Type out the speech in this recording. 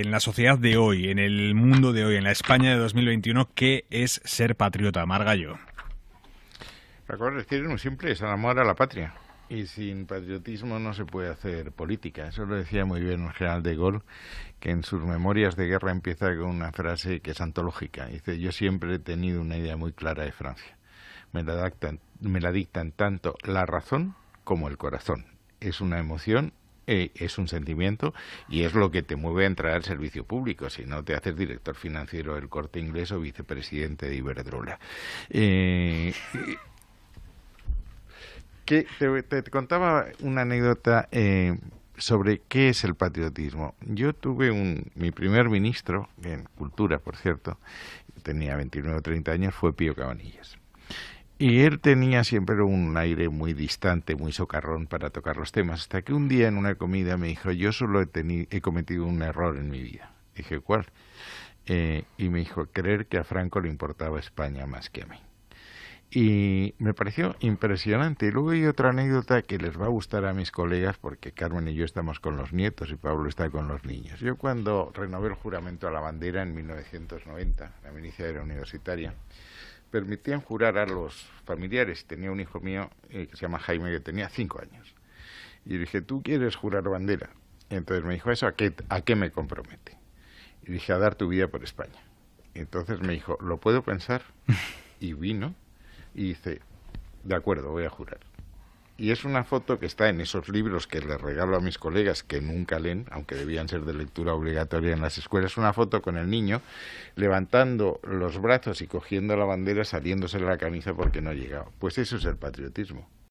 en la sociedad de hoy, en el mundo de hoy, en la España de 2021, ¿qué es ser patriota, Margallo? yo que es muy simple, es el amor a la patria. Y sin patriotismo no se puede hacer política. Eso lo decía muy bien el general de Gaulle, que en sus memorias de guerra empieza con una frase que es antológica. Dice, yo siempre he tenido una idea muy clara de Francia. Me la me la dictan tanto la razón como el corazón. Es una emoción eh, es un sentimiento y es lo que te mueve a entrar al servicio público, si no te haces director financiero del corte inglés o vicepresidente de Iberdrola. Eh, eh te, contaba una anécdota eh, sobre qué es el patriotismo. Yo tuve un, mi primer ministro, en cultura por cierto, tenía 29 o 30 años, fue Pío Cabanillas. Y él tenía siempre un aire muy distante, muy socarrón para tocar los temas, hasta que un día en una comida me dijo, yo solo he, cometido un error en mi vida. Dije, ¿cuál? Eh, y me dijo, creer que a Franco le importaba España más que a mí y me pareció impresionante. Y luego hay otra anécdota que les va a gustar a mis colegas porque Carmen y yo estamos con los nietos y Pablo está con los niños. Yo cuando renové el juramento a la bandera en 1990, la ministra era universitaria, permitían jurar a los familiares. Tenía un hijo mío eh, que se llama Jaime que tenía cinco años. Y le dije, ¿tú quieres jurar bandera? entonces me dijo, ¿eso a qué, a qué me compromete? Y dije, a dar tu vida por España. entonces me dijo, ¿lo puedo pensar? Y vino y dice, de acuerdo, voy a jurar. Y es una foto que está en esos libros que les regalo a mis colegas que nunca leen, aunque debían ser de lectura obligatoria en las escuelas, una foto con el niño levantando los brazos y cogiendo la bandera saliéndose la camisa porque no llegado. Pues eso es el patriotismo.